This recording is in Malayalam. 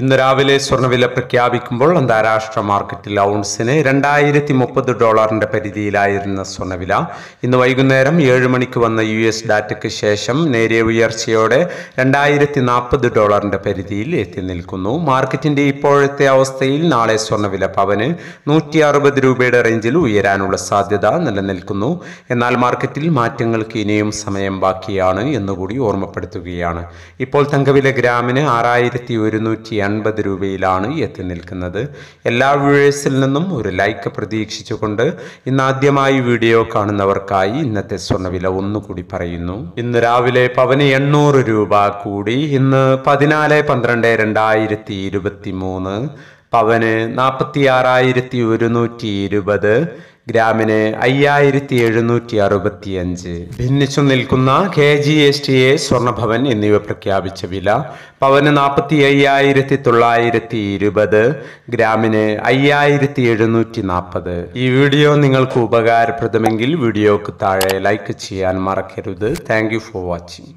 ഇന്ന് രാവിലെ സ്വർണ്ണവില പ്രഖ്യാപിക്കുമ്പോൾ അന്താരാഷ്ട്ര മാർക്കറ്റിൽ ഔൺസിന് രണ്ടായിരത്തി മുപ്പത് ഡോളറിന്റെ പരിധിയിലായിരുന്ന സ്വർണ്ണവില ഇന്ന് വൈകുന്നേരം ഏഴ് മണിക്ക് വന്ന യു എസ് ഡാറ്റയ്ക്ക് ശേഷം നേരിയ ഉയർച്ചയോടെ രണ്ടായിരത്തി നാൽപ്പത് ഡോളറിന്റെ പരിധിയിൽ എത്തി നിൽക്കുന്നു മാർക്കറ്റിന്റെ ഇപ്പോഴത്തെ അവസ്ഥയിൽ നാളെ സ്വർണ്ണവില പവന് നൂറ്റി അറുപത് രൂപയുടെ റേഞ്ചിൽ ഉയരാനുള്ള സാധ്യത നിലനിൽക്കുന്നു എന്നാൽ മാർക്കറ്റിൽ മാറ്റങ്ങൾക്ക് ഇനിയും സമയം ബാക്കിയാണ് എന്നുകൂടി ഓർമ്മപ്പെടുത്തുകയാണ് ഇപ്പോൾ തങ്കവില ഗ്രാമിന് ആറായിരത്തി ഒരുന്നൂറ്റി അൻപത് രൂപയിലാണ് എത്തി നിൽക്കുന്നത് എല്ലാ വ്യൂഴേഴ്സിൽ നിന്നും ഒരു ലൈക്ക് പ്രതീക്ഷിച്ചുകൊണ്ട് ഇന്ന് ആദ്യമായി വീഡിയോ കാണുന്നവർക്കായി ഇന്നത്തെ സ്വർണ്ണവില ഒന്നുകൂടി പറയുന്നു ഇന്ന് രാവിലെ പവന് എണ്ണൂറ് രൂപ കൂടി ഇന്ന് പതിനാല് പന്ത്രണ്ട് രണ്ടായിരത്തി ഇരുപത്തി മൂന്ന് പവന് നാൽപ്പത്തി ആറായിരത്തി ഒരുന്നൂറ്റി ഇരുപത് ഗ്രാമിന് അയ്യായിരത്തി എഴുന്നൂറ്റി അറുപത്തി അഞ്ച് ഭിന്നിച്ചു നിൽക്കുന്ന K G S T A സ്വർണ്ണഭവൻ എന്നിവ പ്രഖ്യാപിച്ച വില പവന് നാൽപ്പത്തി അയ്യായിരത്തി തൊള്ളായിരത്തി ഇരുപത് ഗ്രാമിന് അയ്യായിരത്തി എഴുന്നൂറ്റി നാൽപ്പത് ഈ വീഡിയോ നിങ്ങൾക്ക് ഉപകാരപ്രദമെങ്കിൽ വീഡിയോക്ക് താഴെ ലൈക്ക് ചെയ്യാൻ മറക്കരുത് താങ്ക് ഫോർ വാച്ചിങ്